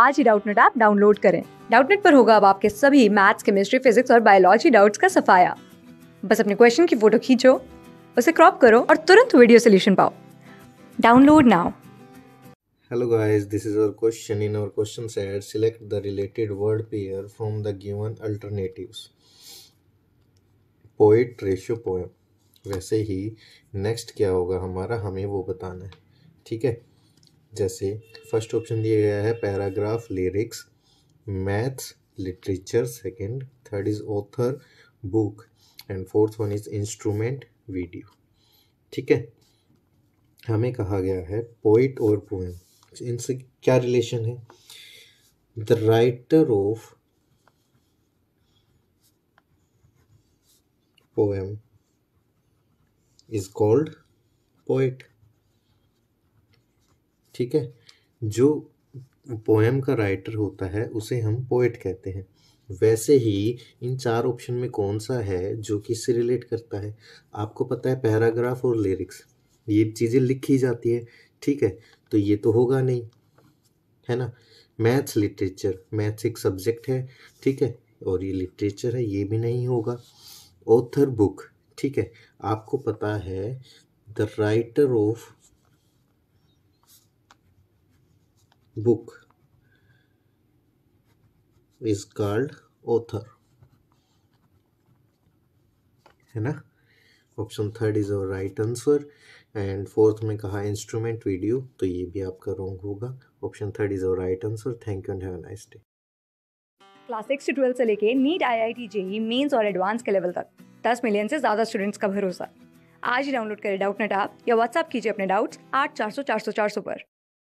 आज ही Doubtnut app download करें डाउटनेट पर होगा अब आपके सभी मैथ्स केमिस्ट्री फिजिक्स और बायोलॉजी डाउट्स का सफाया बस अपने क्वेश्चन की फोटो खींचो उसे क्रॉप करो और तुरंत वीडियो सोल्यूशन पाओ download now hello guys this is our question in our question set select the related word pair from the given alternatives poet ratio poem वैसे ही नेक्स्ट क्या होगा हमारा हमें वो बताना है ठीक है जैसे फर्स्ट ऑप्शन दिया गया है paragraph lyrics maths literature second third is author book and fourth one is instrument video ठीक है हमें कहा गया है पोइट और पोएम इनसे क्या रिलेशन है the writer of poem is called poet ठीक है जो पोएम का राइटर होता है उसे हम पोइट कहते हैं वैसे ही इन चार ऑप्शन में कौन सा है जो कि इससे रिलेट करता है आपको पता है पैराग्राफ और लिरिक्स ये चीज़ें लिखी जाती है ठीक है तो ये तो होगा नहीं है ना मैथ्स लिटरेचर मैथ्स एक सब्जेक्ट है ठीक है और ये लिटरेचर है ये भी नहीं होगा ऑथर बुक ठीक है आपको पता है the writer of book is called author है ना option third is our right answer and fourth में कहा इंस्ट्रूमेंट वीडियो तो ये भी आपका रॉन्ग होगा option third is our right answer thank you and have a nice day class six से ट्वेल्थ से लेके NEET I I T JEE Mains और एडवांस के लेवल तक दस मिलियन से ज़्यादा स्टूडेंट्स का भरोसा आज ही डाउनलोड करें डाउट नेट आप या व्हाट्सअप कीजिए अपने डाउट्स आठ चार सौ चार सौ चार सौ पर